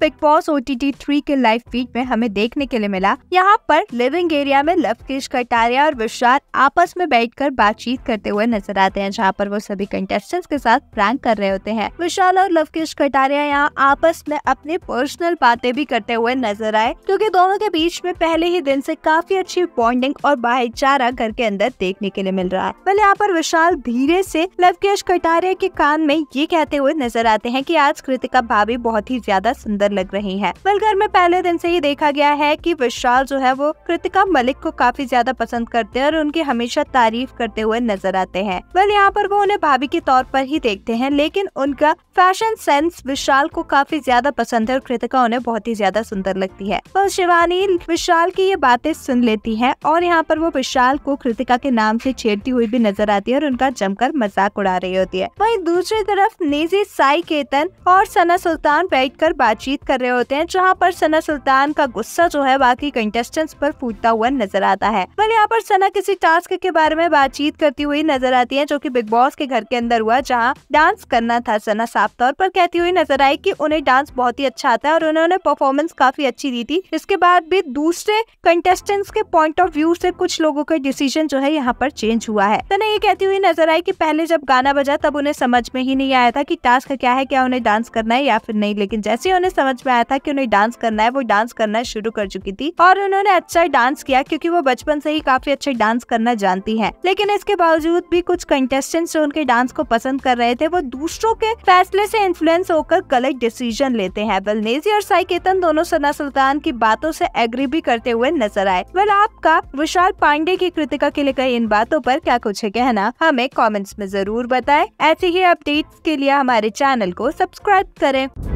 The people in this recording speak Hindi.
big Boss O T three के लाइव फीड में हमें देखने के लिए मिला यहाँ पर लिविंग एरिया में लवकेश कटारिया और विशाल आपस में बैठकर बातचीत करते हुए नजर आते हैं जहाँ पर वो सभी कंटेस्टेंट्स के साथ प्रैंक कर रहे होते हैं विशाल और लवकेश कटारिया यहाँ आपस में अपनी पर्सनल बातें भी करते हुए नजर आए क्यूँकी दोनों के बीच में पहले ही दिन से काफी अच्छी बॉन्डिंग और भाईचारा घर के अंदर देखने के लिए मिल रहा है पहले यहाँ पर विशाल धीरे से लवकेश कटारिया के कान में ये कहते हुए नजर आते हैं की आज कृतिका भाभी बहुत ही ज्यादा सुंदर सुंदर लग रही है बलगर में पहले दिन से ही देखा गया है कि विशाल जो है वो कृतिका मलिक को काफी ज्यादा पसंद करते हैं और उनकी हमेशा तारीफ करते हुए नजर आते हैं वह यहाँ पर वो उन्हें भाभी के तौर पर ही देखते हैं लेकिन उनका फैशन सेंस विशाल को काफी ज्यादा पसंद है और कृतिका उन्हें बहुत ही ज्यादा सुंदर लगती है वह शिवानी विशाल की ये बातें सुन लेती है और यहाँ पर वो विशाल को कृतिका के नाम से छेड़ती हुई भी नजर आती है और उनका जमकर मजाक उड़ा रही होती है वही दूसरी तरफ निजी साई केतन और सना सुल्तान बैठ कर बातचीत बातचीत कर रहे होते हैं जहाँ पर सना सुल्तान का गुस्सा जो है बाकी कंटेस्टेंट्स पर फूटता हुआ नजर आता है पर यहाँ पर सना किसी टास्क के बारे में बातचीत करती हुई नजर आती है जो की बिग बॉस के घर के अंदर हुआ जहाँ डांस करना था सना साफ तौर पर कहती हुई नजर आई की उन्हें डांस बहुत ही अच्छा आता है और उन्होंने परफॉर्मेंस काफी अच्छी दी थी इसके बाद भी दूसरे कंटेस्टेंट्स के पॉइंट ऑफ व्यू से कुछ लोगों का डिसीजन जो है यहाँ पर चेंज हुआ है सना ये कहती हुई नजर आई की पहले जब गाना बजा तब उन्हें समझ में ही नहीं आया था की टास्क क्या है क्या उन्हें डांस करना है या फिर नहीं लेकिन जैसे उन्हें समझ में आया था कि उन्हें डांस करना है वो डांस करना शुरू कर चुकी थी और उन्होंने अच्छा डांस किया क्योंकि वो बचपन से ही काफी अच्छे डांस करना जानती है लेकिन इसके बावजूद भी कुछ कंटेस्टेंट्स जो उनके डांस को पसंद कर रहे थे वो दूसरों के फैसले से इन्फ्लुएंस होकर गलत डिसीजन लेते हैं नेजी और साइकेतन दोनों सना सुल्तान की बातों से एग्री भी करते हुए नजर आए वेल आपका विशाल पांडे की कृतिका के लिए कई इन बातों पर क्या कुछ है कहना हमें कॉमेंट्स में जरूर बताए ऐसे ही अपडेट्स के लिए हमारे चैनल को सब्सक्राइब करें